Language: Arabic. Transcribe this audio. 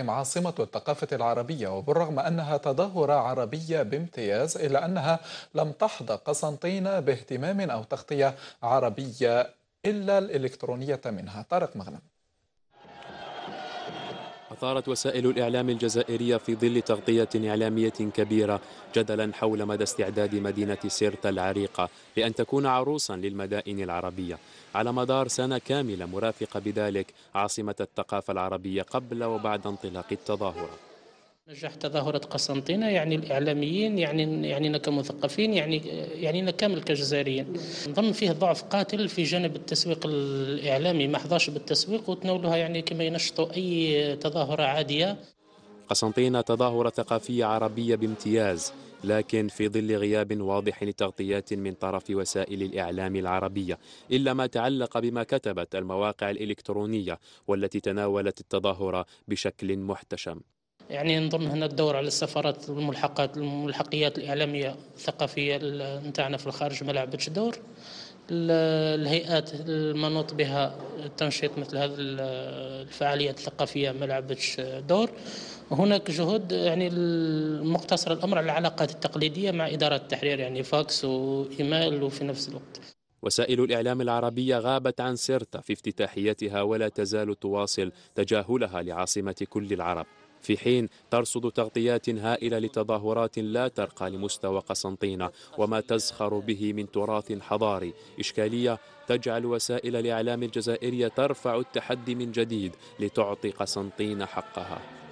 عاصمة الثقافة العربية وبالرغم أنها تظاهرة عربية بامتياز إلا أنها لم تحظى قسنطينة باهتمام أو تغطية عربية إلا الإلكترونية منها طارق مغنم أثارت وسائل الإعلام الجزائرية في ظل تغطية إعلامية كبيرة جدلا حول مدى استعداد مدينة سيرتا العريقة لأن تكون عروسا للمدائن العربية على مدار سنة كاملة مرافقة بذلك عاصمة الثقافة العربية قبل وبعد انطلاق التظاهرة نجاح تظاهرة قسنطينة يعني الإعلاميين يعني يعنينا كمثقفين يعني يعنينا يعني كامل كجزائريين نظن فيه ضعف قاتل في جانب التسويق الإعلامي ما حظاش بالتسويق وتناولها يعني كما ينشطوا أي تظاهرة عادية قسنطينة تظاهرة ثقافية عربية بامتياز لكن في ظل غياب واضح لتغطيات من طرف وسائل الإعلام العربية إلا ما تعلق بما كتبت المواقع الإلكترونية والتي تناولت التظاهرة بشكل محتشم يعني نظن هنا الدور على السفارات الملحقات الملحقيات الاعلاميه الثقافيه نتاعنا في الخارج ما لعبتش دور الهيئات المنوط بها التنشيط مثل هذه الفعاليات الثقافيه ما لعبتش دور هناك جهود يعني المقتصر الامر على العلاقات التقليديه مع اداره التحرير يعني فاكس وايميل وفي نفس الوقت وسائل الإعلام العربية غابت عن سيرتا في افتتاحيتها ولا تزال تواصل تجاهلها لعاصمة كل العرب في حين ترصد تغطيات هائلة لتظاهرات لا ترقى لمستوى قسنطينة وما تزخر به من تراث حضاري إشكالية تجعل وسائل الإعلام الجزائرية ترفع التحدي من جديد لتعطي قسنطين حقها